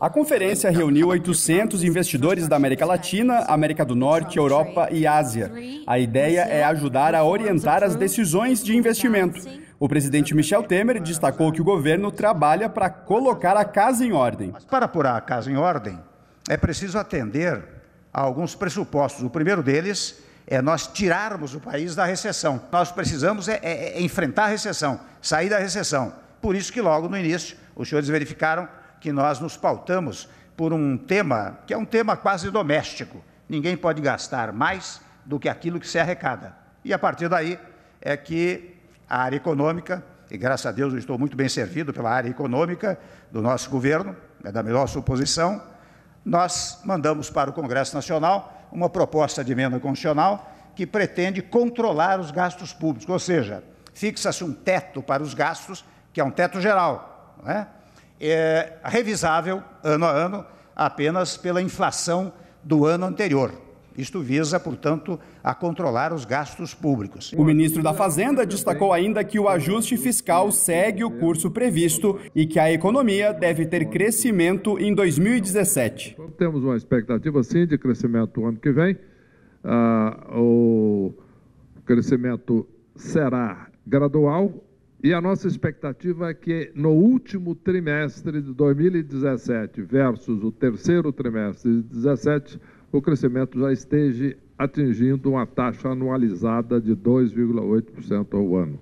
A conferência reuniu 800 investidores da América Latina, América do Norte, Europa e Ásia. A ideia é ajudar a orientar as decisões de investimento. O presidente Michel Temer destacou que o governo trabalha para colocar a casa em ordem. Para apurar a casa em ordem, é preciso atender a alguns pressupostos. O primeiro deles é nós tirarmos o país da recessão. Nós precisamos é, é, é enfrentar a recessão, sair da recessão. Por isso que logo no início os senhores verificaram que nós nos pautamos por um tema que é um tema quase doméstico. Ninguém pode gastar mais do que aquilo que se arrecada. E a partir daí é que a área econômica, e graças a Deus eu estou muito bem servido pela área econômica do nosso governo, é da melhor suposição, nós mandamos para o Congresso Nacional uma proposta de emenda constitucional que pretende controlar os gastos públicos, ou seja, fixa-se um teto para os gastos, que é um teto geral, não é? é revisável ano a ano apenas pela inflação do ano anterior. Isto visa, portanto, a controlar os gastos públicos. O ministro da Fazenda destacou ainda que o ajuste fiscal segue o curso previsto e que a economia deve ter crescimento em 2017. Temos uma expectativa, sim, de crescimento ano que vem. Ah, o crescimento será gradual, e a nossa expectativa é que no último trimestre de 2017 versus o terceiro trimestre de 2017, o crescimento já esteja atingindo uma taxa anualizada de 2,8% ao ano.